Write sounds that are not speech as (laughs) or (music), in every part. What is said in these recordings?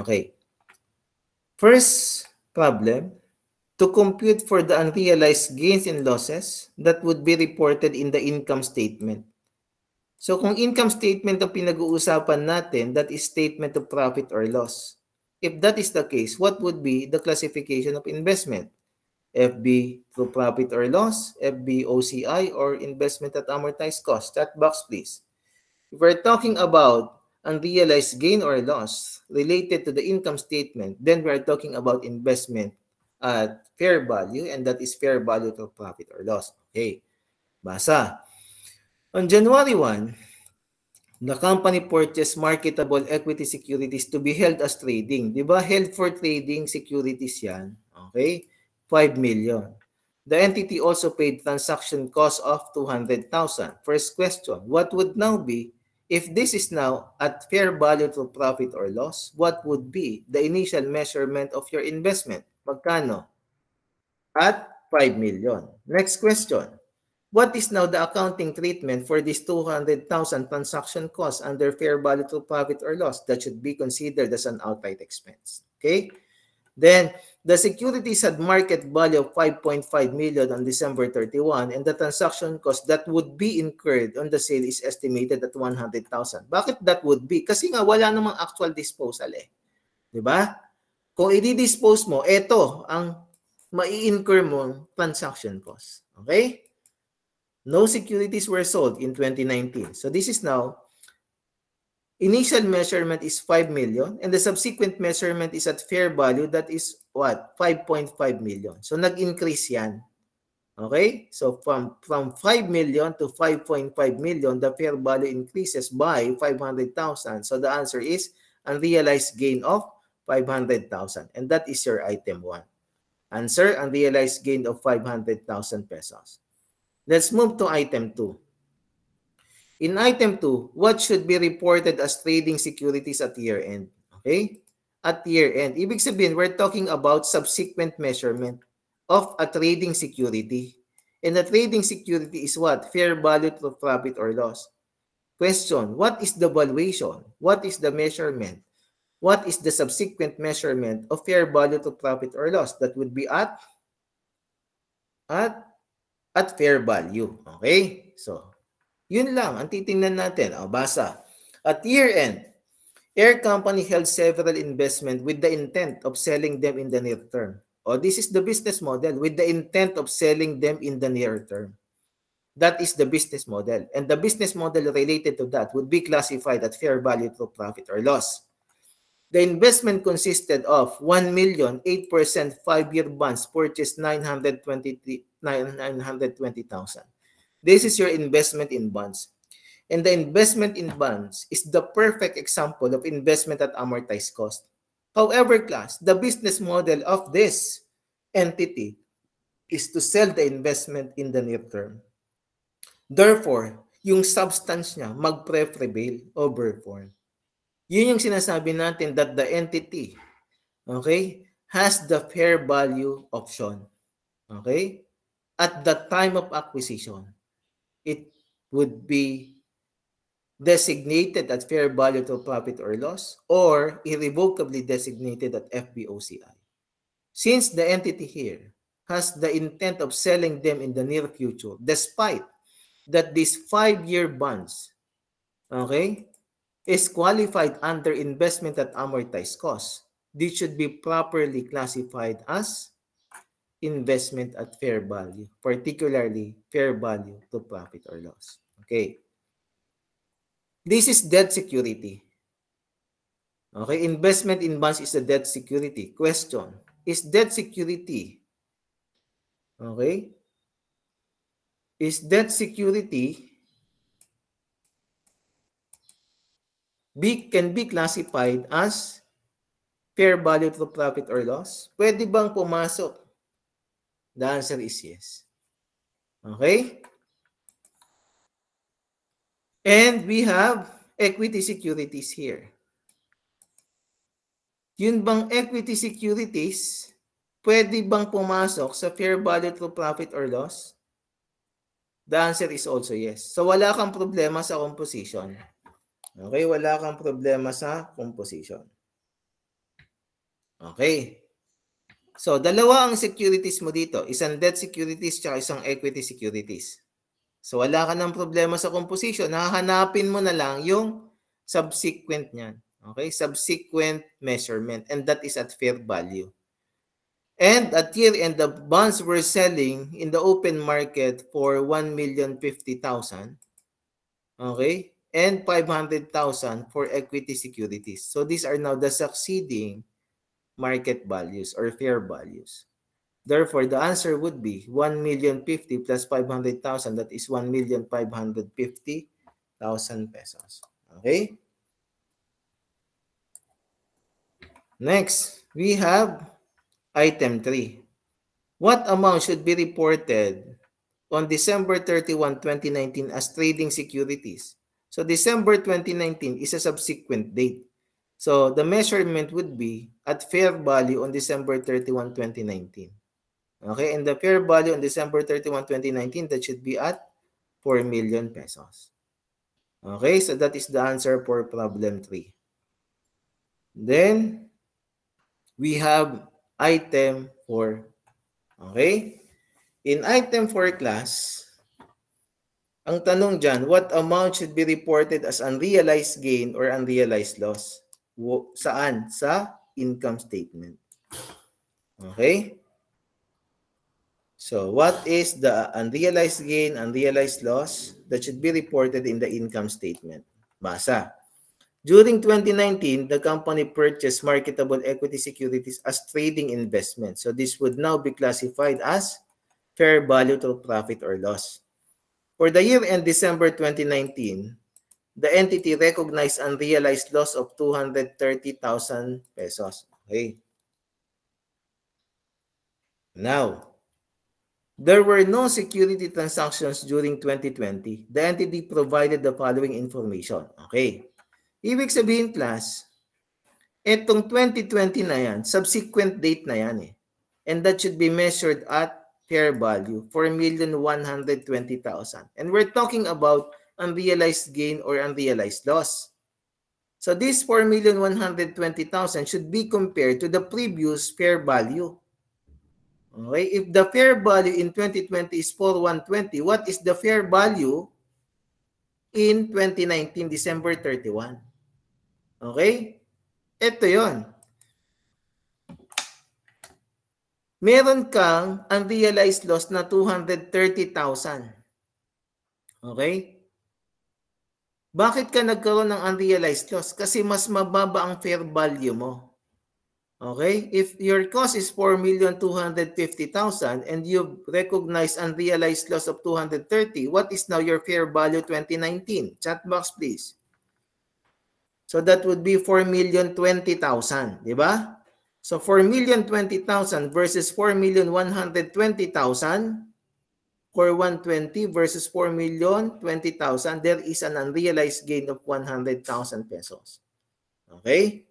Okay. First problem, to compute for the unrealized gains and losses that would be reported in the income statement. So kung income statement ang pinag-uusapan natin, that is statement of profit or loss. If that is the case, what would be the classification of investment? FB through profit or loss, FB OCI, or investment at amortized cost. That box, please. If we're talking about unrealized gain or loss related to the income statement, then we are talking about investment at fair value and that is fair value to profit or loss. Okay. Basa. On January 1, the company purchased marketable equity securities to be held as trading. Di ba? Held for trading securities yan. Okay? 5 million. The entity also paid transaction cost of 200,000. First question, what would now be If this is now at fair value to profit or loss, what would be the initial measurement of your investment? Magkano? At 5 million. Next question. What is now the accounting treatment for this 200,000 transaction cost under fair value to profit or loss that should be considered as an outright expense? Okay? Then the securities had market value of 5.5 million on December 31 and the transaction cost that would be incurred on the sale is estimated at 100,000. Bakit that would be? Kasi nga wala namang actual disposal eh. 'Di ba? Kung i-dispose mo, ito ang mai-incur mong transaction cost. Okay? No securities were sold in 2019. So this is now Initial measurement is 5 million and the subsequent measurement is at fair value that is what? 5.5 million. So nag-increase yan. Okay? So from from 5 million to 5.5 million, the fair value increases by 500,000. So the answer is unrealized gain of 500,000 and that is your item 1. Answer, unrealized gain of 500,000 pesos. Let's move to item 2. In item 2, what should be reported as trading securities at year-end? Okay? At year-end. Ibig sabihin, we're talking about subsequent measurement of a trading security. And a trading security is what? Fair value to profit or loss. Question, what is the valuation? What is the measurement? What is the subsequent measurement of fair value to profit or loss? That would be at at at fair value. Okay? So, Yun lang ang titingnan natin. O, oh, basa. At year-end, Air Company held several investment with the intent of selling them in the near term. Or oh, this is the business model with the intent of selling them in the near term. That is the business model. And the business model related to that would be classified at fair value through profit or loss. The investment consisted of 1 million 8% 5-year bonds purchased 920,000 This is your investment in bonds. And the investment in bonds is the perfect example of investment at amortized cost. However, class, the business model of this entity is to sell the investment in the near term. Therefore, yung substance niya mag-prevail over form. Yun yung sinasabi natin that the entity, okay, has the fair value option, okay, at the time of acquisition it would be designated at fair value to profit or loss or irrevocably designated at FBOCI. Since the entity here has the intent of selling them in the near future, despite that these five-year bonds, okay, is qualified under investment at amortized cost, this should be properly classified as investment at fair value, particularly fair value to profit or loss. Okay. This is debt security. Okay, investment in bonds is a debt security. Question, is debt security, okay, is debt security be, can be classified as fair value to profit or loss? Pwede bang pumasok The answer is yes. Okay? And we have equity securities here. Yun bang equity securities, pwede bang pumasok sa fair value through profit or loss? The answer is also yes. So wala kang problema sa composition. Okay, wala kang problema sa composition. Okay. So, dalawa ang securities mo dito. Isang debt securities at isang equity securities. So, wala ka ng problema sa composition. Nahanapin mo na lang yung subsequent niyan. Okay? Subsequent measurement. And that is at fair value. And at year end, the bonds were selling in the open market for 1,050,000. Okay? And 500,000 for equity securities. So, these are now the succeeding market values or fair values. Therefore, the answer would be 1,050 plus 500,000. That is 1,550,000 pesos. Okay? Next, we have item 3. What amount should be reported on December 31, 2019 as trading securities? So December 2019 is a subsequent date. So the measurement would be at fair value on December 31, 2019. Okay, and the fair value on December 31, 2019, that should be at 4 million pesos. Okay, so that is the answer for problem 3. Then, we have item 4. Okay? In item 4 class, ang tanong dyan, what amount should be reported as unrealized gain or unrealized loss? Saan? Sa income statement. Okay? So, what is the unrealized gain, unrealized loss that should be reported in the income statement? Basa. During 2019, the company purchased marketable equity securities as trading investments. So, this would now be classified as fair value to profit or loss. For the year end December 2019, the entity recognized unrealized loss of 230,000 pesos. Okay. Now, there were no security transactions during 2020. The entity provided the following information. Okay. Ibig sabihin, class, itong 2020 na yan, subsequent date na yan eh. And that should be measured at fair value, 4,120,000. And we're talking about unrealized gain or unrealized loss. So this 4,120,000 should be compared to the previous fair value. Okay, if the fair value in 2020 is 4,120, what is the fair value in 2019, December 31? Okay? Ito yon. Meron kang unrealized loss na 230,000. Okay? Bakit ka nagkaroon ng unrealized loss? Kasi mas mababa ang fair value mo. Okay? If your cost is 4,250,000 and you've recognized unrealized loss of 230, what is now your fair value 2019? Chat box please. So that would be 4,020,000, di ba? So 4,020,000 versus 4,120,000 for 120 versus 4 million 20,000, there is an unrealized gain of 100,000 pesos. Okay?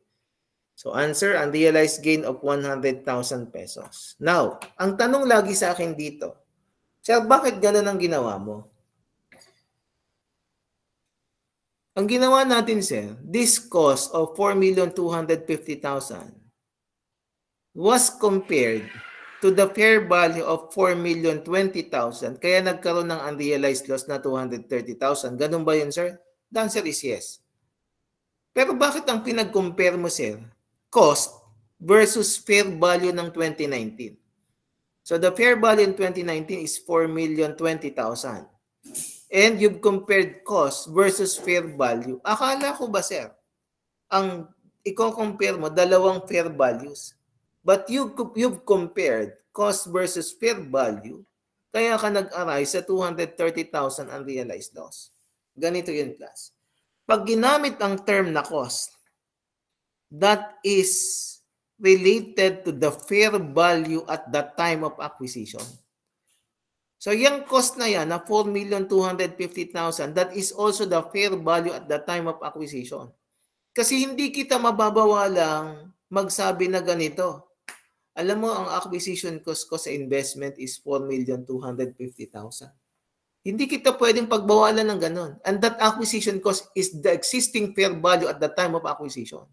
So answer, unrealized gain of 100,000 pesos. Now, ang tanong lagi sa akin dito, Sir, bakit ganun ang ginawa mo? Ang ginawa natin, sir, this cost of 4,250,000 was compared to the fair value of 4,020,000 kaya nagkaroon ng unrealized loss na 230,000. Ganun ba yun, sir? The answer is yes. Pero bakit ang pinag-compare mo, sir? Cost versus fair value ng 2019. So the fair value in 2019 is 4,020,000. And you've compared cost versus fair value. Akala ko ba, sir, ang i-compare mo dalawang fair values But you, you've compared cost versus fair value, kaya ka nag-arise sa 230,000 unrealized loss. Ganito yun class. Pag ginamit ang term na cost, that is related to the fair value at the time of acquisition. So yung cost na yan na 4,250,000, that is also the fair value at the time of acquisition. Kasi hindi kita mababawalang magsabi na ganito. Alam mo, ang acquisition cost ko sa investment is 4,250,000. Hindi kita pwedeng pagbawalan ng ganun. And that acquisition cost is the existing fair value at the time of acquisition.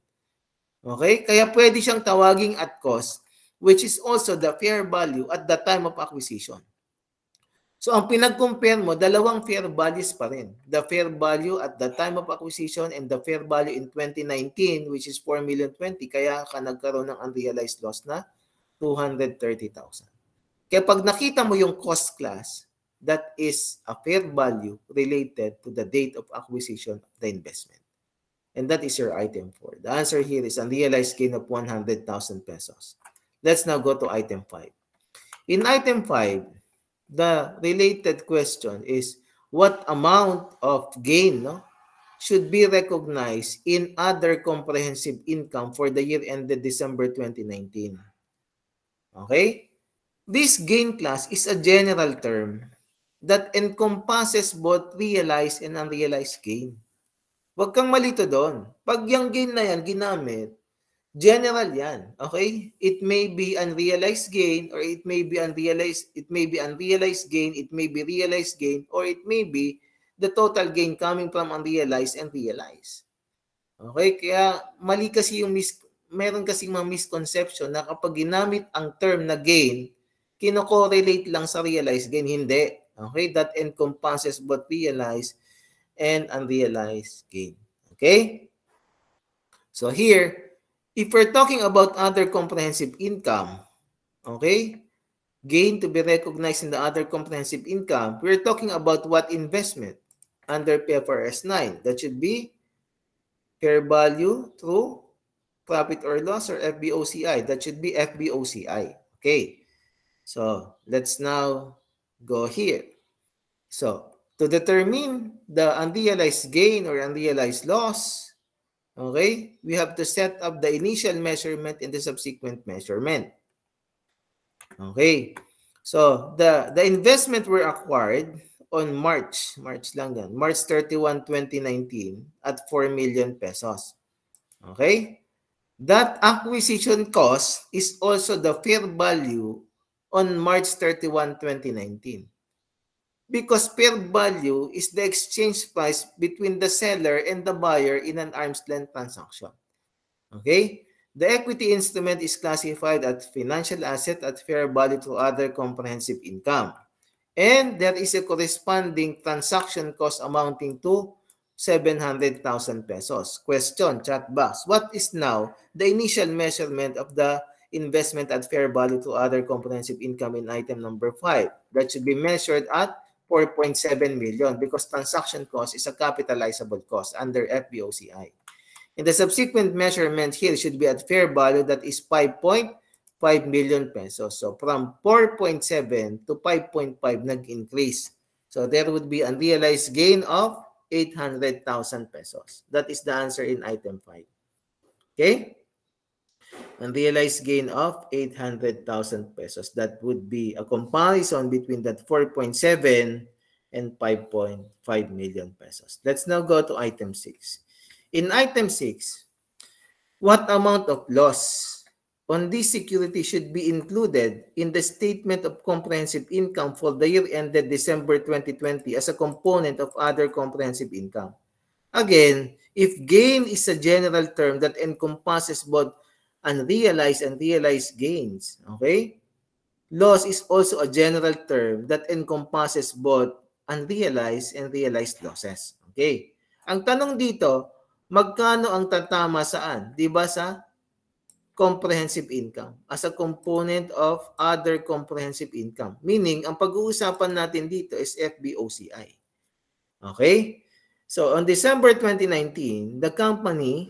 Okay? Kaya pwede siyang tawaging at cost which is also the fair value at the time of acquisition. So ang pinag-compare mo, dalawang fair values pa rin. The fair value at the time of acquisition and the fair value in 2019 which is 4,020,000 kaya ka nagkaroon ng unrealized loss na 230,000. Kaya pag nakita mo yung cost class, that is a fair value related to the date of acquisition of the investment. And that is your item 4. The answer here is unrealized gain of 100,000 pesos. Let's now go to item 5. In item 5, the related question is what amount of gain no, should be recognized in other comprehensive income for the year ended December 2019? Okay? This gain class is a general term that encompasses both realized and unrealized gain. Huwag kang malito doon. Pag yung gain na yan ginamit, general yan. Okay? It may be unrealized gain or it may be unrealized it may be unrealized gain, it may be realized gain or it may be the total gain coming from unrealized and realized. Okay? Kaya mali kasi yung mis meron kasing mga misconception na kapag ginamit ang term na gain, kinokorrelate lang sa realized gain. Hindi. Okay? That encompasses both realized and unrealized gain. Okay? So here, if we're talking about other comprehensive income, okay, gain to be recognized in the other comprehensive income, we're talking about what investment under PFRS 9? That should be fair value through profit or loss or FBOCI. That should be FBOCI. Okay. So let's now go here. So to determine the unrealized gain or unrealized loss, okay, we have to set up the initial measurement and the subsequent measurement. Okay. So the, the investment were acquired on March, March lang yan, March 31, 2019 at 4 million pesos. Okay? That acquisition cost is also the fair value on March 31, 2019. Because fair value is the exchange price between the seller and the buyer in an arm's length transaction. Okay? The equity instrument is classified as financial asset at fair value to other comprehensive income. And there is a corresponding transaction cost amounting to 700,000 pesos. Question, chat box. What is now the initial measurement of the investment at fair value to other comprehensive income in item number 5 that should be measured at 4.7 million because transaction cost is a capitalizable cost under FBOCI. And the subsequent measurement here should be at fair value that is 5.5 million pesos. So from 4.7 to 5.5 nag-increase. So there would be unrealized gain of 800,000 pesos. That is the answer in item 5. Okay? Unrealized gain of 800,000 pesos. That would be a comparison between that 4.7 and 5.5 million pesos. Let's now go to item 6. In item 6, what amount of loss on this security should be included in the statement of comprehensive income for the year ended December 2020 as a component of other comprehensive income. Again, if gain is a general term that encompasses both unrealized and realized gains, okay? Loss is also a general term that encompasses both unrealized and realized losses. Okay? Ang tanong dito, magkano ang tatama saan? 'Di ba sa comprehensive income as a component of other comprehensive income. Meaning, ang pag-uusapan natin dito is FBOCI. Okay? So, on December 2019, the company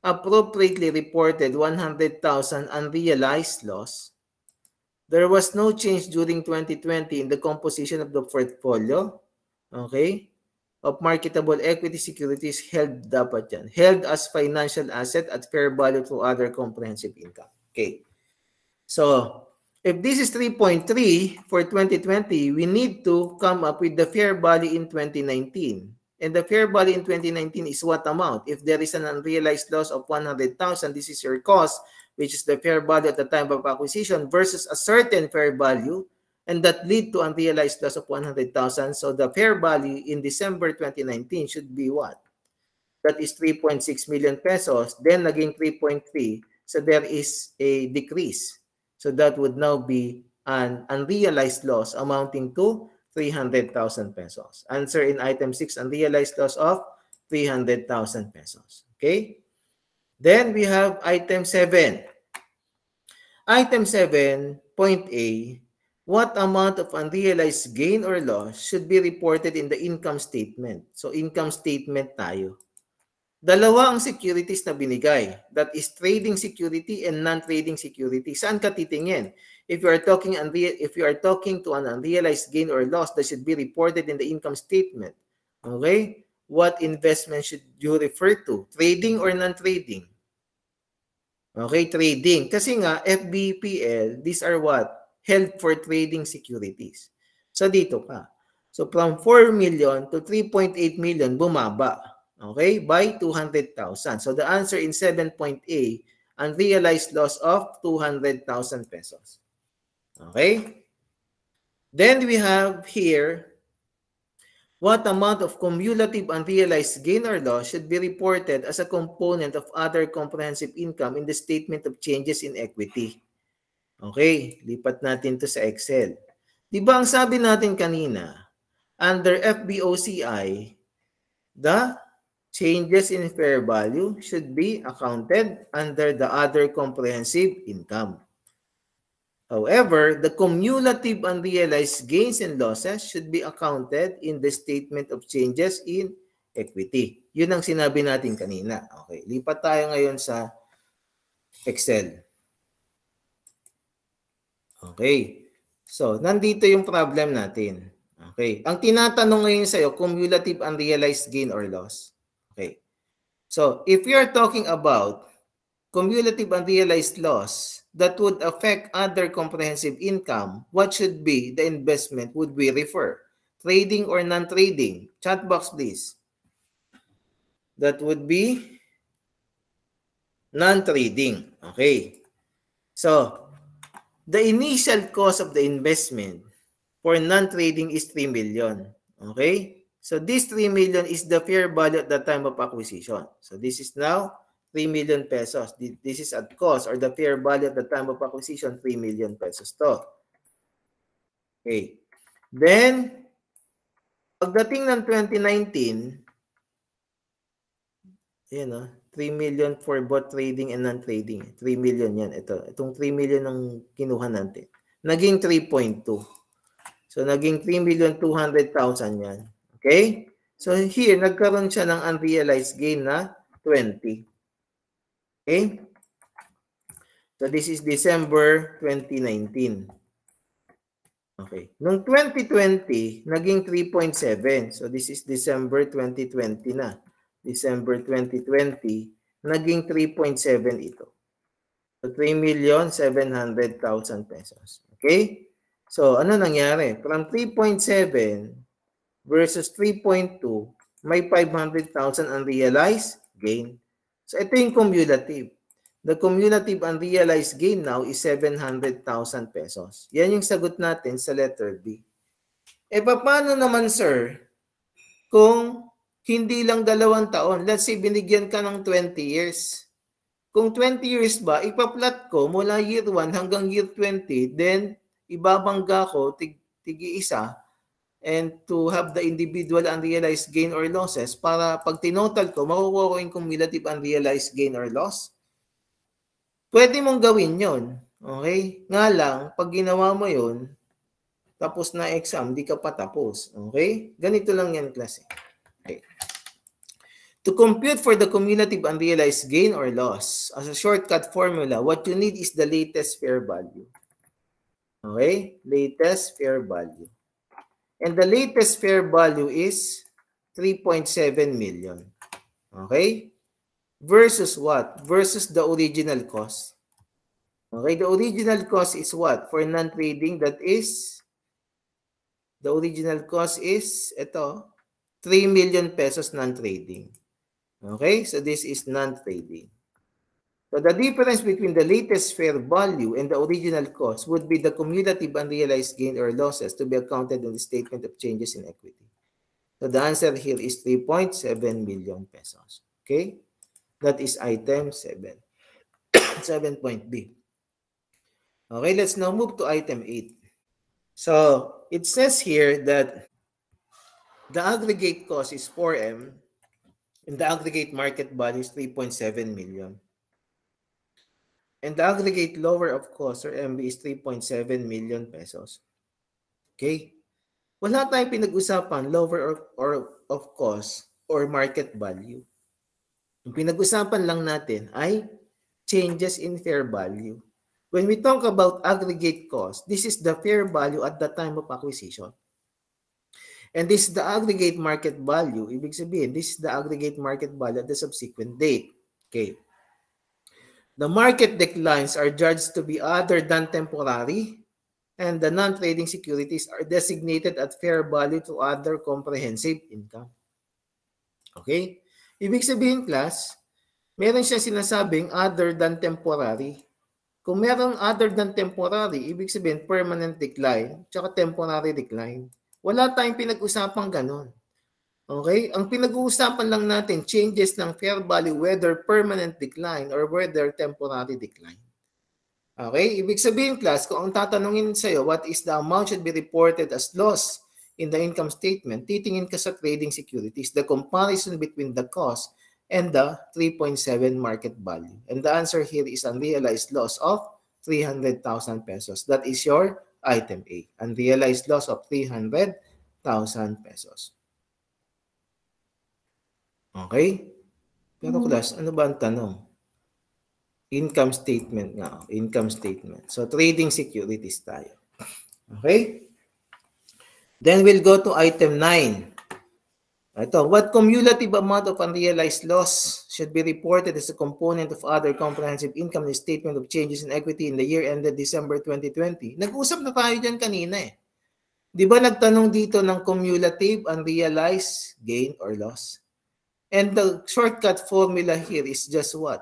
appropriately reported 100,000 unrealized loss. There was no change during 2020 in the composition of the portfolio. Okay? of marketable equity securities held dapat yan. Held as financial asset at fair value to other comprehensive income. Okay. So, if this is 3.3 for 2020, we need to come up with the fair value in 2019. And the fair value in 2019 is what amount? If there is an unrealized loss of 100,000, this is your cost, which is the fair value at the time of acquisition versus a certain fair value, and that lead to unrealized loss of 100,000. So the fair value in December 2019 should be what? That is 3.6 million pesos. Then naging 3.3. So there is a decrease. So that would now be an unrealized loss amounting to 300,000 pesos. Answer in item 6, unrealized loss of 300,000 pesos. Okay? Then we have item 7. Item 7, point A, what amount of unrealized gain or loss should be reported in the income statement? So income statement tayo. Dalawa ang securities na binigay. That is trading security and non-trading security. Saan ka titingin? If you are talking unreal, if you are talking to an unrealized gain or loss that should be reported in the income statement. Okay? What investment should you refer to? Trading or non-trading? Okay, trading. Kasi nga FBPL, these are what? held for trading securities. So dito pa. So from 4 million to 3.8 million bumaba. Okay? By 200,000. So the answer in 7.A, unrealized loss of 200,000 pesos. Okay? Then we have here, what amount of cumulative unrealized gain or loss should be reported as a component of other comprehensive income in the statement of changes in equity? Okay, lipat natin to sa Excel. 'Di ba ang sabi natin kanina, under FBOCI, the changes in fair value should be accounted under the other comprehensive income. However, the cumulative unrealized gains and losses should be accounted in the statement of changes in equity. Yun ang sinabi natin kanina. Okay, lipat tayo ngayon sa Excel. Okay. So, nandito yung problem natin. Okay. Ang tinatanong ngayon sa'yo, cumulative unrealized gain or loss. Okay. So, if you're talking about cumulative unrealized loss that would affect other comprehensive income, what should be the investment would we refer? Trading or non-trading? Chat box, please. That would be non-trading. Okay. So, the initial cost of the investment for non-trading is 3 million. Okay? So this 3 million is the fair value at the time of acquisition. So this is now 3 million pesos. This is at cost or the fair value at the time of acquisition, 3 million pesos to. Okay. Then, pagdating ng 2019, yun know, 3 million for both trading and non-trading. 3 million yan. Ito, itong 3 million ang kinuha natin. Naging 3.2. So, naging 3 million 200,000 yan. Okay? So, here, nagkaroon siya ng unrealized gain na 20. Okay? So, this is December 2019. Okay. Nung 2020, naging 3.7. So, this is December 2020 na. December 2020, naging 3.7 ito. So, 3,700,000 pesos. Okay? So, ano nangyari? From 3.7 versus 3.2, may 500,000 unrealized gain. So, ito yung cumulative. The cumulative unrealized gain now is 700,000 pesos. Yan yung sagot natin sa letter B. E paano naman sir kung hindi lang dalawang taon. Let's say binigyan ka ng 20 years. Kung 20 years ba, ipa-plot ko mula year 1 hanggang year 20, then ibabangga ko tig, tig-isa and to have the individual unrealized gain or losses para pag tinotal ko, makukuha ko yung cumulative unrealized gain or loss. Pwede mong gawin yon Okay? Nga lang, pag ginawa mo yon tapos na exam, di ka pa tapos. Okay? Ganito lang yan klase. Okay. To compute for the cumulative unrealized gain or loss, as a shortcut formula, what you need is the latest fair value. Okay? Latest fair value. And the latest fair value is 3.7 million. Okay? Versus what? Versus the original cost. Okay, the original cost is what? For non-trading, that is, the original cost is, ito, 3 million pesos non-trading. Okay? So this is non-trading. So the difference between the latest fair value and the original cost would be the cumulative unrealized gain or losses to be accounted in the statement of changes in equity. So the answer here is 3.7 million pesos. Okay? That is item 7. 7 (coughs) point B. Okay, let's now move to item 8. So it says here that The aggregate cost is 4M and the aggregate market value is 3.7 million. And the aggregate lower of cost or MB is 3.7 million pesos. Okay? Wala tayong pinag-usapan lower or, or of cost or market value. Yung pinag-usapan lang natin ay changes in fair value. When we talk about aggregate cost, this is the fair value at the time of acquisition. And this is the aggregate market value. Ibig sabihin, this is the aggregate market value at the subsequent date. Okay. The market declines are judged to be other than temporary and the non-trading securities are designated at fair value to other comprehensive income. Okay? Ibig sabihin, class, meron siya sinasabing other than temporary. Kung merong other than temporary, ibig sabihin permanent decline tsaka temporary decline. Wala tayong pinag usapan ganon. Okay? Ang pinag-uusapan lang natin, changes ng fair value, whether permanent decline or whether temporary decline. Okay? Ibig sabihin, class, kung ang tatanungin sa'yo, what is the amount should be reported as loss in the income statement, titingin ka sa trading securities, the comparison between the cost and the 3.7 market value. And the answer here is unrealized loss of 300,000 pesos. That is your Item A, unrealized loss of 300,000 pesos. Okay? Pero mm class, ano ba ang tanong? Income statement nga. Oh, income statement. So, trading securities tayo. Okay? Then we'll go to item 9. Ito, what cumulative amount of unrealized loss should be reported as a component of other comprehensive income in the statement of changes in equity in the year ended December 2020? Nag-usap na tayo dyan kanina eh. Di ba nagtanong dito ng cumulative unrealized gain or loss? And the shortcut formula here is just what?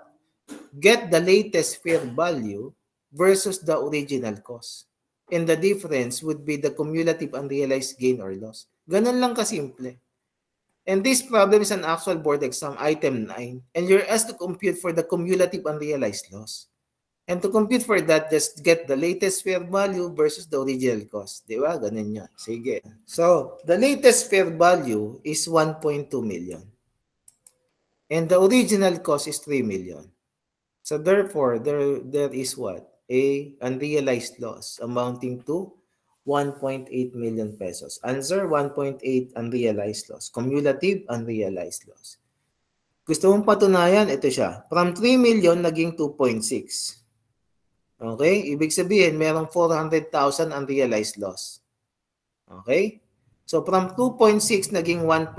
Get the latest fair value versus the original cost. And the difference would be the cumulative unrealized gain or loss. Ganun lang kasimple. simple And this problem is an actual board exam, item 9. And you're asked to compute for the cumulative unrealized loss. And to compute for that, just get the latest fair value versus the original cost. Di ba? Ganun yun. Sige. So, the latest fair value is 1.2 million. And the original cost is 3 million. So, therefore, there, there is what? A unrealized loss amounting to 1.8 million pesos. Answer, 1.8 unrealized loss. Cumulative unrealized loss. Gusto mong patunayan? Ito siya. From 3 million, naging 2.6. Okay? Ibig sabihin, merong 400,000 unrealized loss. Okay? So, from 2.6, naging 1.2.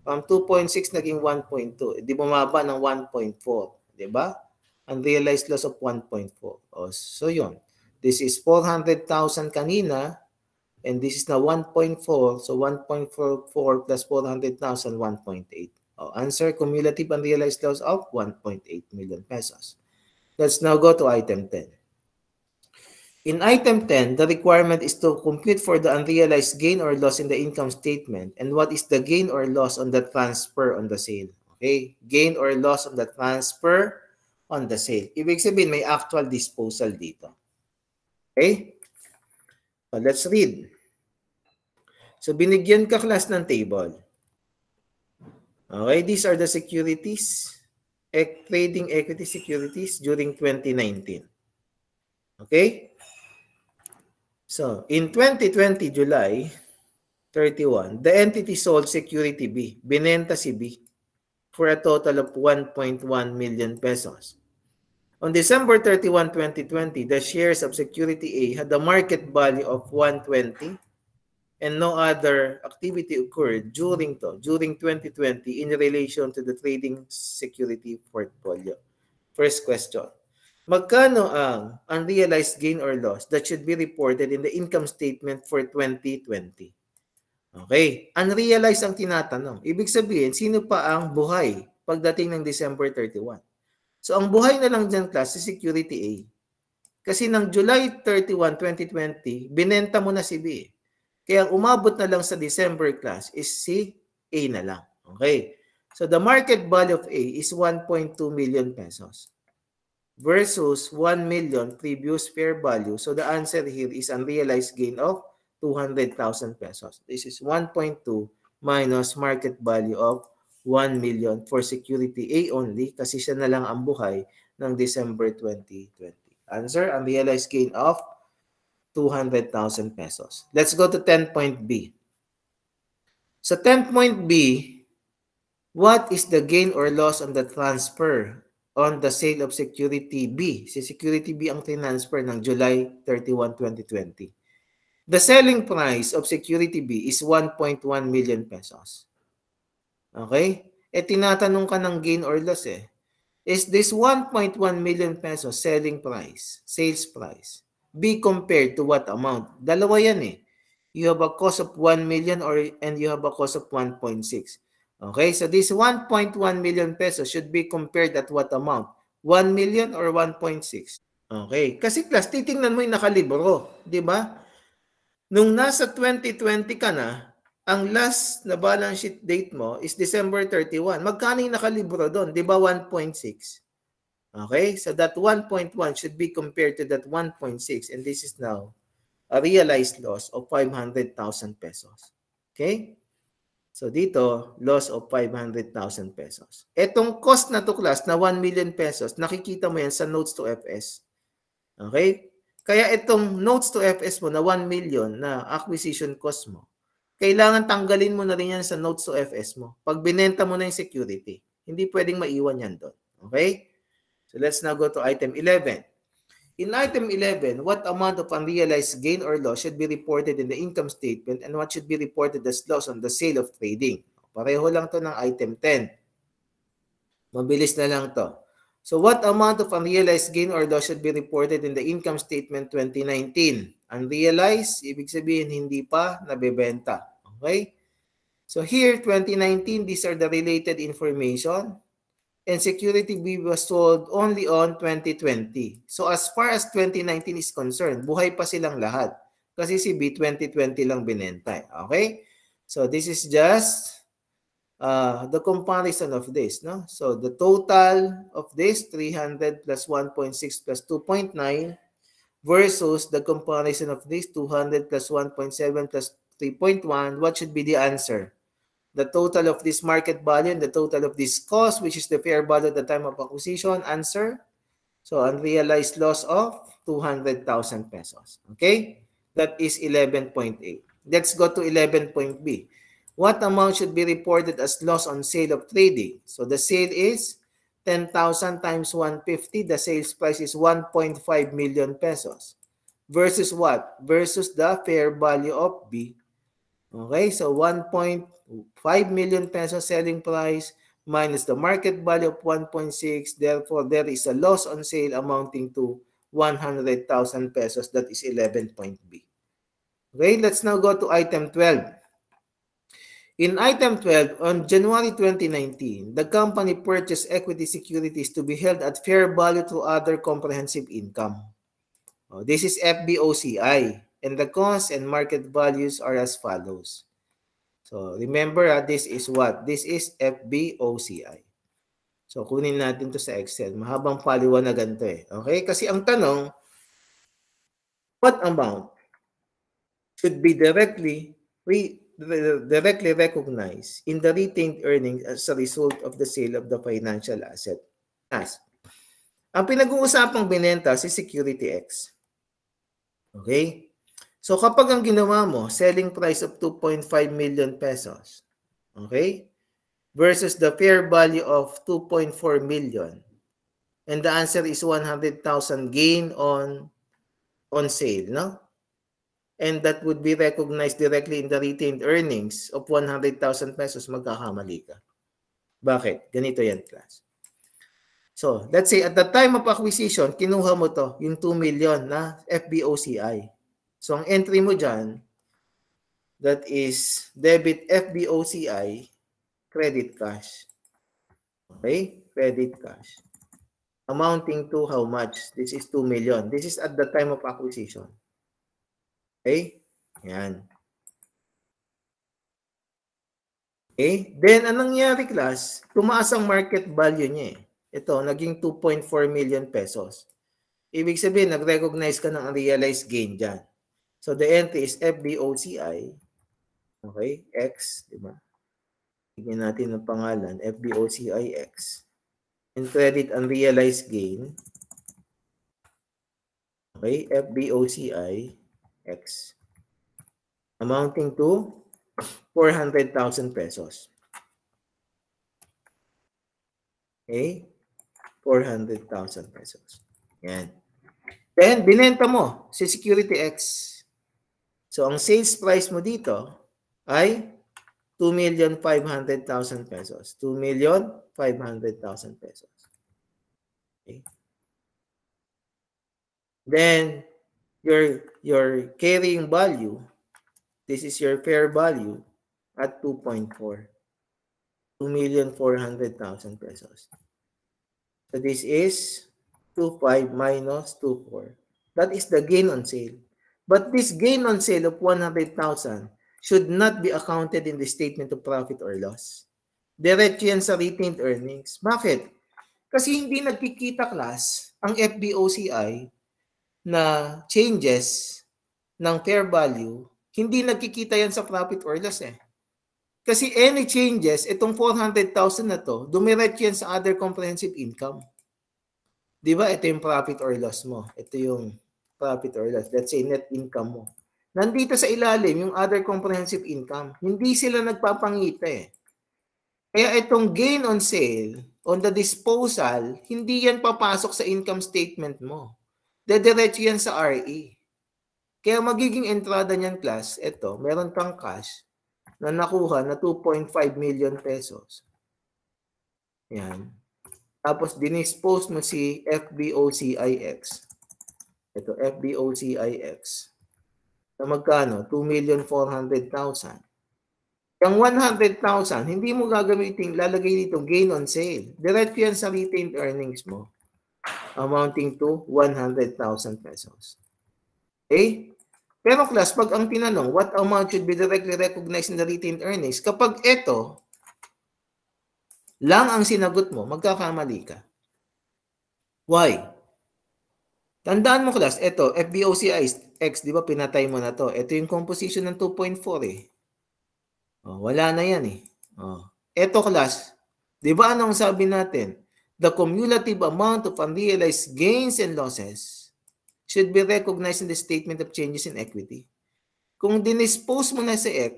From 2.6, naging 1.2. Eh, di bumaba ng 1.4. Di ba? Unrealized loss of 1.4. So, yun. This is 400,000 kanina, and this is now 1.4. So 1.44 plus 400,000, 1.8. Oh, answer, cumulative unrealized loss of 1.8 million pesos. Let's now go to item 10. In item 10, the requirement is to compute for the unrealized gain or loss in the income statement and what is the gain or loss on the transfer on the sale. Okay? Gain or loss on the transfer on the sale. Ibig sabihin, may actual disposal dito. Okay? So let's read. So binigyan ka class ng table. Okay, these are the securities, eh, trading equity securities during 2019. Okay? So, in 2020, July 31, the entity sold security B, binenta si B, for a total of 1.1 million pesos. On December 31, 2020, the shares of Security A had a market value of 120 and no other activity occurred during to, during 2020 in relation to the trading security portfolio. First question. Magkano ang unrealized gain or loss that should be reported in the income statement for 2020? Okay, unrealized ang tinatanong. Ibig sabihin, sino pa ang buhay pagdating ng December 31? So ang buhay na lang dyan class, si Security A. Kasi ng July 31, 2020, binenta mo na si B. Kaya ang umabot na lang sa December class is si A na lang. Okay. So the market value of A is 1.2 million pesos versus 1 million previous fair value. So the answer here is unrealized gain of 200,000 pesos. This is 1.2 minus market value of 1 million for security A only kasi siya na lang ang buhay ng December 2020. Answer, unrealized gain of 200,000 pesos. Let's go to 10 point B. Sa 10 point B, what is the gain or loss on the transfer on the sale of security B? Si security B ang transfer ng July 31, 2020. The selling price of security B is 1.1 million pesos. Okay? Eh tinatanong ka ng gain or loss eh. Is this 1.1 million peso selling price, sales price, be compared to what amount? Dalawa yan eh. You have a cost of 1 million or and you have a cost of 1.6. Okay, so this 1.1 million pesos should be compared at what amount? 1 million or 1.6? Okay, kasi class, titingnan mo yung nakalibro, di ba? Nung nasa 2020 ka na, ang last na balance sheet date mo is December 31. Magkano yung nakalibro doon? Di ba 1.6? Okay? So that 1.1 should be compared to that 1.6 and this is now a realized loss of 500,000 pesos. Okay? So dito, loss of 500,000 pesos. Etong cost na to class na 1 million pesos, nakikita mo yan sa notes to FS. Okay? Kaya itong notes to FS mo na 1 million na acquisition cost mo, kailangan tanggalin mo na rin yan sa notes to FS mo. Pag binenta mo na yung security, hindi pwedeng maiwan yan doon. Okay? So let's now go to item 11. In item 11, what amount of unrealized gain or loss should be reported in the income statement and what should be reported as loss on the sale of trading? Pareho lang to ng item 10. Mabilis na lang to. So what amount of unrealized gain or loss should be reported in the income statement 2019? Unrealized, ibig sabihin hindi pa nabebenta. Okay? So here, 2019, these are the related information. And security bid was sold only on 2020. So as far as 2019 is concerned, buhay pa silang lahat. Kasi si B2020 lang binenta. Eh. Okay? So this is just uh, the comparison of this. No? So the total of this, 300 plus 1.6 plus 2.9 versus the comparison of this, 200 plus 1.7 plus 3.1, what should be the answer? The total of this market value and the total of this cost, which is the fair value at the time of acquisition, answer. So unrealized loss of 200,000 pesos. Okay? That is 11.8. Let's go to 11.b. What amount should be reported as loss on sale of trading? So the sale is 10,000 times 150. The sales price is 1.5 million pesos. Versus what? Versus the fair value of B, Okay, so 1.5 million peso selling price minus the market value of 1.6. Therefore, there is a loss on sale amounting to 100,000 pesos. That is 11.B. point Okay, let's now go to item 12. In item 12, on January 2019, the company purchased equity securities to be held at fair value through other comprehensive income. Oh, this is FBOCI and the cost and market values are as follows. So remember, ha, ah, this is what? This is FBOCI. So kunin natin to sa Excel. Mahabang na ganito eh. Okay? Kasi ang tanong, what amount should be directly re directly recognized in the retained earnings as a result of the sale of the financial asset? As. Ang pinag-uusapang binenta si Security X. Okay? So kapag ang ginawa mo, selling price of 2.5 million pesos, okay? Versus the fair value of 2.4 million. And the answer is 100,000 gain on on sale, no? And that would be recognized directly in the retained earnings of 100,000 pesos, magkakamali ka. Bakit? Ganito yan, class. So, let's say at the time of acquisition, kinuha mo to, yung 2 million na FBOCI. So ang entry mo dyan, that is debit FBOCI, credit cash. Okay? Credit cash. Amounting to how much? This is 2 million. This is at the time of acquisition. Okay? Yan. Okay? Then, anong nangyari, class? Tumaas ang market value niya eh. Ito, naging 2.4 million pesos. Ibig sabihin, nag-recognize ka ng unrealized gain dyan. So the entry is FBOCI, okay, X, di ba? Bigyan natin ng pangalan, FBOCI X. And credit unrealized gain, okay, FBOCI X. Amounting to 400,000 pesos. Okay? 400,000 pesos. Yan. Then, binenta mo si Security X. So, ang sales price mo dito ay 2,500,000 pesos. 2,500,000 pesos. Okay. Then, your, your carrying value, this is your fair value at 2.4. 2,400,000 pesos. So, this is 2.5 minus 2.4. That is the gain on sale. But this gain on sale of 100,000 should not be accounted in the statement of profit or loss. Diretso yan sa retained earnings. Bakit? Kasi hindi nagkikita class ang FBOCI na changes ng fair value, hindi nagkikita yan sa profit or loss eh. Kasi any changes, itong 400,000 na to, dumiret yan sa other comprehensive income. Di ba? Ito yung profit or loss mo. Ito yung profit or loss, let's say net income mo, nandito sa ilalim yung other comprehensive income. Hindi sila nagpapangita eh. Kaya itong gain on sale, on the disposal, hindi yan papasok sa income statement mo. Dediretso yan sa RE. Kaya magiging entrada niyan class, ito, meron kang cash na nakuha na 2.5 million pesos. Yan. Tapos dinispose mo si FBOCIX. Ito, FBOCIX. Na magkano? 2,400,000. Yung 100,000, hindi mo gagamitin, lalagay dito gain on sale. Diretso yan sa retained earnings mo amounting to 100,000 pesos. Okay? Pero class, pag ang tinanong, what amount should be directly recognized in the retained earnings? Kapag ito lang ang sinagot mo, magkakamali ka. Why? Tandaan mo class, ito, FBOCI X, di ba pinatay mo na to? Ito yung composition ng 2.4 eh. Oh, wala na yan eh. Oh. Ito class, di ba anong sabi natin? The cumulative amount of unrealized gains and losses should be recognized in the statement of changes in equity. Kung dinispose mo na si X,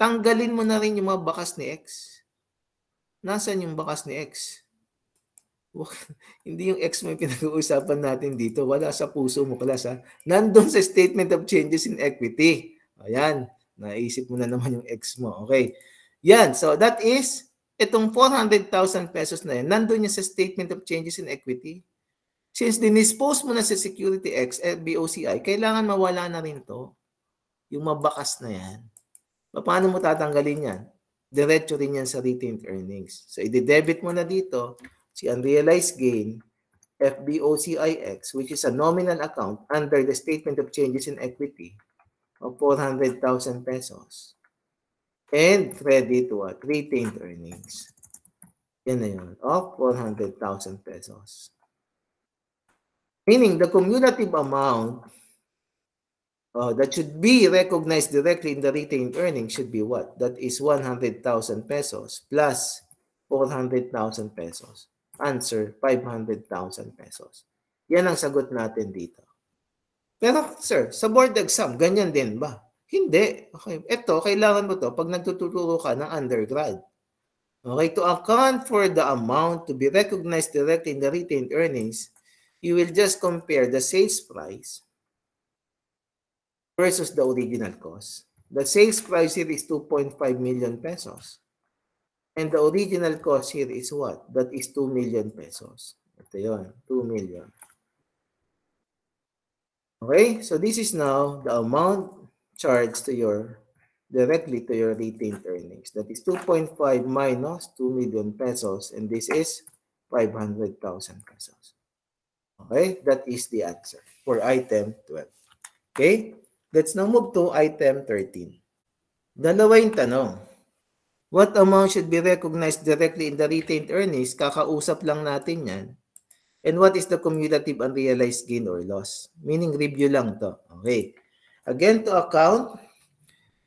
tanggalin mo na rin yung mga bakas ni X. Nasaan yung bakas ni X? (laughs) hindi yung X mo yung pinag-uusapan natin dito. Wala sa puso mo, klas ha. Nandun sa statement of changes in equity. Ayan, naisip mo na naman yung X mo. Okay. Yan, so that is, itong 400,000 pesos na yan, nandun niya sa statement of changes in equity. Since dinispose mo na sa Security X, eh, BOCI, kailangan mawala na rin to. Yung mabakas na yan. Paano mo tatanggalin yan? Diretso rin yan sa retained earnings. So, i-debit mo na dito the unrealized gain, FBOCIX, which is a nominal account under the statement of changes in equity of 400,000 pesos. And credit what? Retained earnings. Yan na yun, of 400,000 pesos. Meaning, the cumulative amount uh, that should be recognized directly in the retained earnings should be what? That is 100,000 pesos plus 400,000 pesos. Answer, 500,000 pesos. Yan ang sagot natin dito. Pero sir, sa board exam, ganyan din ba? Hindi. Okay. Ito, kailangan mo to pag nagtuturo ka ng undergrad. Okay, to account for the amount to be recognized directly in the retained earnings, you will just compare the sales price versus the original cost. The sales price here is 2.5 million pesos. And the original cost here is what? That is 2 million pesos. Ito yun, 2 million. Okay, so this is now the amount charged to your directly to your retained earnings. That is 2.5 minus 2 million pesos, and this is 500,000 pesos. Okay, that is the answer for item 12. Okay, let's now move to item 13. Dalawa yung tanong. What amount should be recognized directly in the retained earnings? Kakausap lang natin yan. And what is the cumulative unrealized gain or loss? Meaning review lang to. Okay. Again, to account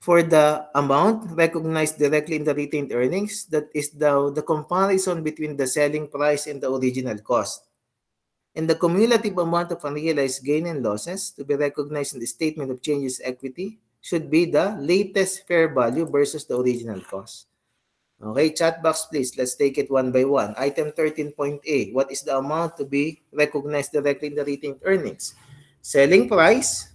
for the amount recognized directly in the retained earnings, that is the, the comparison between the selling price and the original cost. And the cumulative amount of unrealized gain and losses to be recognized in the statement of changes equity should be the latest fair value versus the original cost. Okay, chat box please. Let's take it one by one. Item 13.A, what is the amount to be recognized directly in the retained earnings? Selling price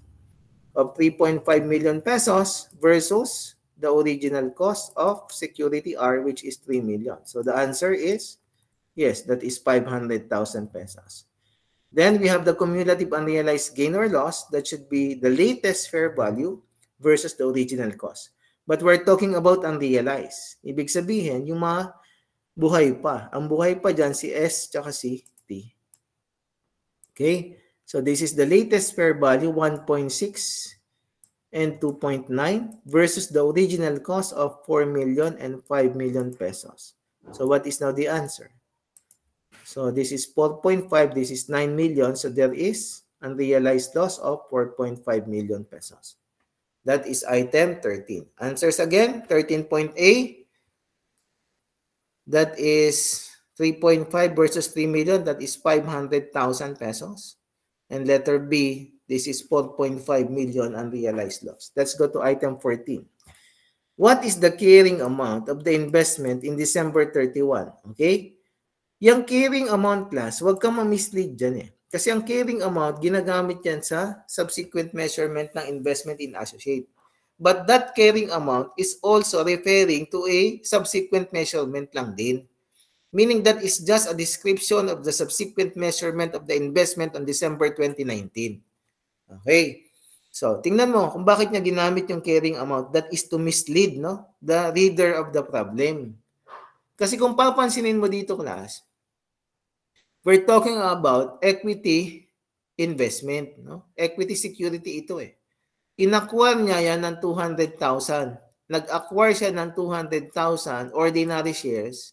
of 3.5 million pesos versus the original cost of security R which is 3 million. So the answer is yes, that is 500,000 pesos. Then we have the cumulative unrealized gain or loss that should be the latest fair value versus the original cost. But we're talking about unrealized. Ibig sabihin, yung mga buhay pa. Ang buhay pa dyan, si S tsaka si T. Okay? So this is the latest fair value, 1.6 and 2.9 versus the original cost of 4 million and 5 million pesos. So what is now the answer? So this is 4.5, this is 9 million. So there is unrealized loss of 4.5 million pesos. That is item 13. Answers again, 13.A. That is 3.5 versus 3 million. That is 500,000 pesos. And letter B, this is 4.5 million unrealized loss. Let's go to item 14. What is the carrying amount of the investment in December 31? Okay? Yung carrying amount class, huwag ka ma-mislead dyan eh. Kasi ang carrying amount, ginagamit yan sa subsequent measurement ng investment in associate. But that carrying amount is also referring to a subsequent measurement lang din. Meaning that is just a description of the subsequent measurement of the investment on December 2019. Okay. So, tingnan mo kung bakit niya ginamit yung carrying amount. That is to mislead no? the reader of the problem. Kasi kung papansinin mo dito, class, We're talking about equity investment. No? Equity security ito eh. Inacquire niya yan ng 200,000. Nag-acquire siya ng 200,000 ordinary shares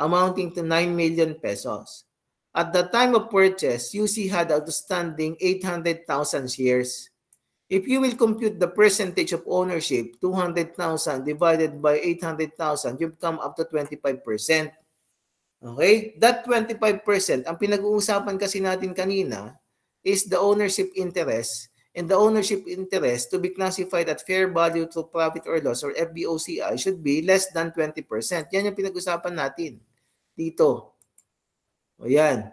amounting to 9 million pesos. At the time of purchase, UC had outstanding 800,000 shares. If you will compute the percentage of ownership, 200,000 divided by 800,000, you've come up to 25%. Okay? That 25%, ang pinag-uusapan kasi natin kanina is the ownership interest and the ownership interest to be classified at fair value through profit or loss or FVOCI should be less than 20%. Yan yung pinag-usapan natin dito. O yan.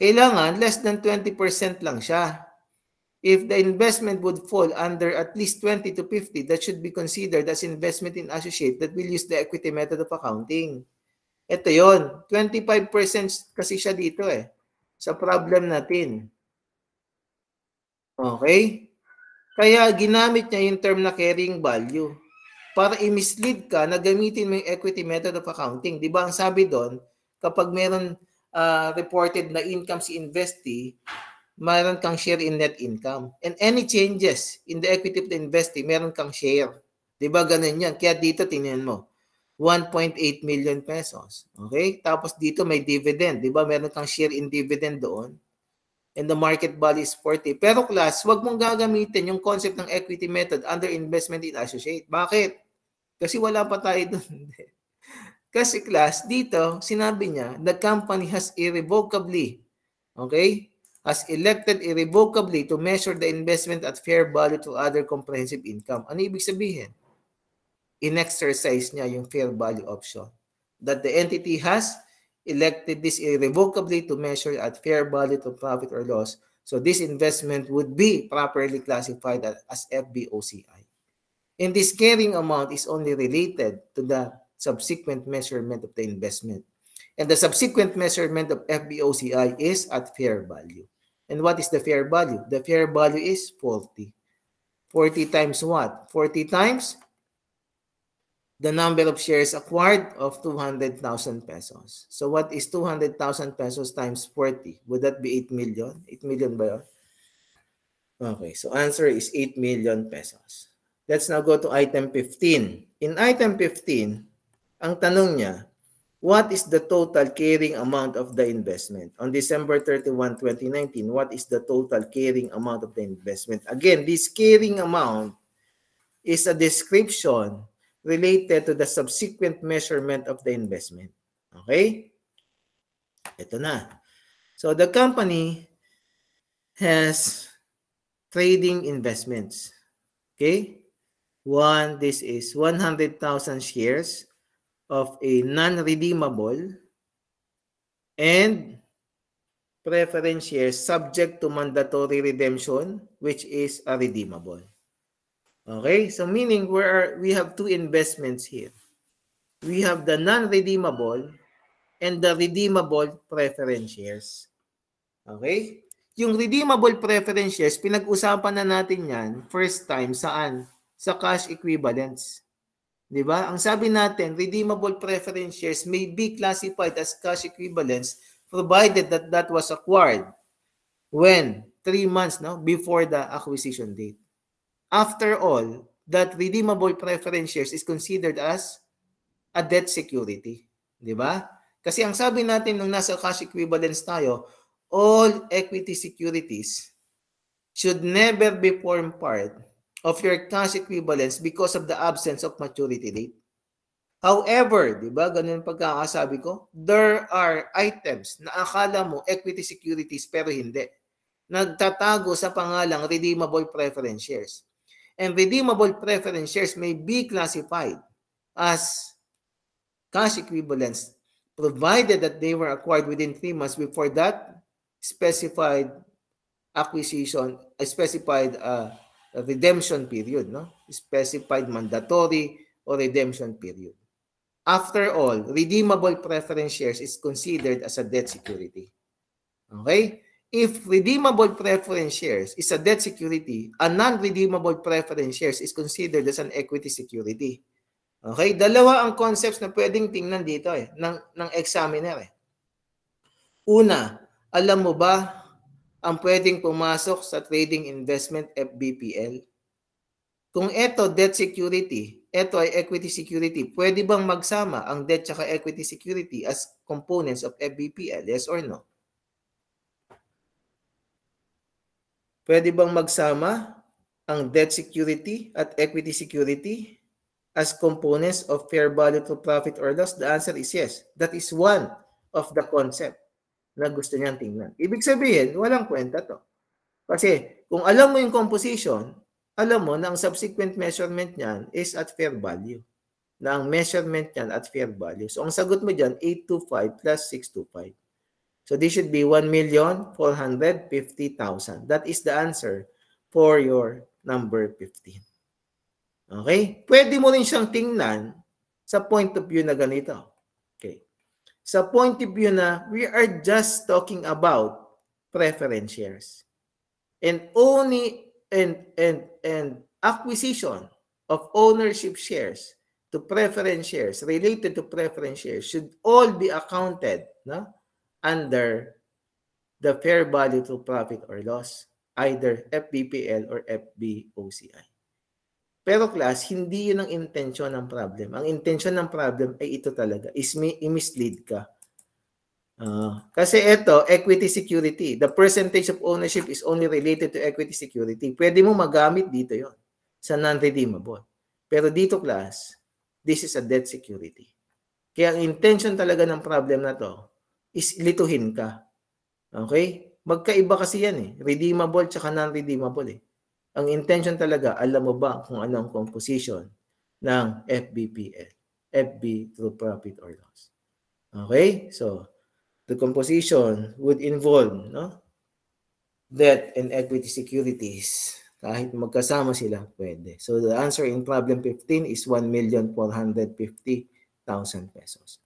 Kailangan less than 20% lang siya. If the investment would fall under at least 20 to 50, that should be considered as investment in associate that will use the equity method of accounting. Ito yon 25% kasi siya dito eh. Sa problem natin. Okay? Kaya ginamit niya yung term na carrying value para i-mislead ka na gamitin mo yung equity method of accounting. Di ba ang sabi doon, kapag meron uh, reported na income si investee, meron kang share in net income. And any changes in the equity of the investee, meron kang share. Di ba ganun yan? Kaya dito tingnan mo 1.8 million pesos. Okay? Tapos dito may dividend, 'di ba? Meron kang share in dividend doon. And the market value is 40. Pero class, 'wag mong gagamitin yung concept ng equity method under investment in associate. Bakit? Kasi wala pa tayo (laughs) doon. Kasi class, dito sinabi niya, the company has irrevocably, okay? Has elected irrevocably to measure the investment at fair value to other comprehensive income. Ano ibig sabihin? in-exercise niya yung fair value option. That the entity has elected this irrevocably to measure at fair value to profit or loss. So this investment would be properly classified as FBOCI, And this carrying amount is only related to the subsequent measurement of the investment. And the subsequent measurement of FBOCI is at fair value. And what is the fair value? The fair value is 40. 40 times what? 40 times the number of shares acquired of 200,000 pesos. So what is 200,000 pesos times 40? Would that be 8 million? 8 million ba yun? Okay, so answer is 8 million pesos. Let's now go to item 15. In item 15, ang tanong niya, what is the total carrying amount of the investment? On December 31, 2019, what is the total carrying amount of the investment? Again, this carrying amount is a description related to the subsequent measurement of the investment. Okay? Ito na. So the company has trading investments. Okay? One, this is 100,000 shares of a non-redeemable and preference shares subject to mandatory redemption, which is a redeemable. Okay? So meaning we are we have two investments here. We have the non-redeemable and the redeemable preference shares. Okay? Yung redeemable preference shares, pinag-usapan na natin 'yan first time saan? Sa cash equivalents. 'Di ba? Ang sabi natin, redeemable preference shares may be classified as cash equivalents provided that that was acquired when 3 months no before the acquisition date. After all, that redeemable preference shares is considered as a debt security. Di ba? Kasi ang sabi natin nung nasa cash equivalence tayo, all equity securities should never be form part of your cash equivalence because of the absence of maturity date. However, di ba, ganun pagkakasabi ko, there are items na akala mo equity securities pero hindi. Nagtatago sa pangalang redeemable preference shares and redeemable preference shares may be classified as cash equivalents provided that they were acquired within three months before that specified acquisition, a specified uh, redemption period, no? specified mandatory or redemption period. After all, redeemable preference shares is considered as a debt security. Okay? If redeemable preference shares is a debt security, a non-redeemable preference shares is considered as an equity security. Okay? Dalawa ang concepts na pwedeng tingnan dito eh, ng, ng examiner eh. Una, alam mo ba ang pwedeng pumasok sa trading investment FBPL? Kung ito debt security, ito ay equity security, pwede bang magsama ang debt at equity security as components of FBPL? Yes or no? Pwede bang magsama ang debt security at equity security as components of fair value to profit or loss? The answer is yes. That is one of the concept na gusto niyang tingnan. Ibig sabihin, walang kwenta to. Kasi kung alam mo yung composition, alam mo na ang subsequent measurement niyan is at fair value. Na ang measurement niyan at fair value. So ang sagot mo diyan, 825 plus 625. So this should be 1,450,000. That is the answer for your number 15. Okay? Pwede mo rin siyang tingnan sa point of view na ganito. Okay. Sa point of view na we are just talking about preference shares and only and and and acquisition of ownership shares to preference shares related to preference shares should all be accounted, no? under the fair value to profit or loss, either FBPL or FVOCI. Pero class, hindi yun ang intention ng problem. Ang intention ng problem ay ito talaga, is i-mislead ka. Uh, kasi ito, equity security. The percentage of ownership is only related to equity security. Pwede mo magamit dito yon sa non-redeemable. Pero dito class, this is a debt security. Kaya ang intention talaga ng problem na to is lituhin ka. Okay? Magkaiba kasi yan eh. Redeemable tsaka non-redeemable eh. Ang intention talaga, alam mo ba kung ano ang composition ng FBPL? FB through profit or loss. Okay? So, the composition would involve no? debt and equity securities. Kahit magkasama sila, pwede. So, the answer in problem 15 is 1,450,000 pesos.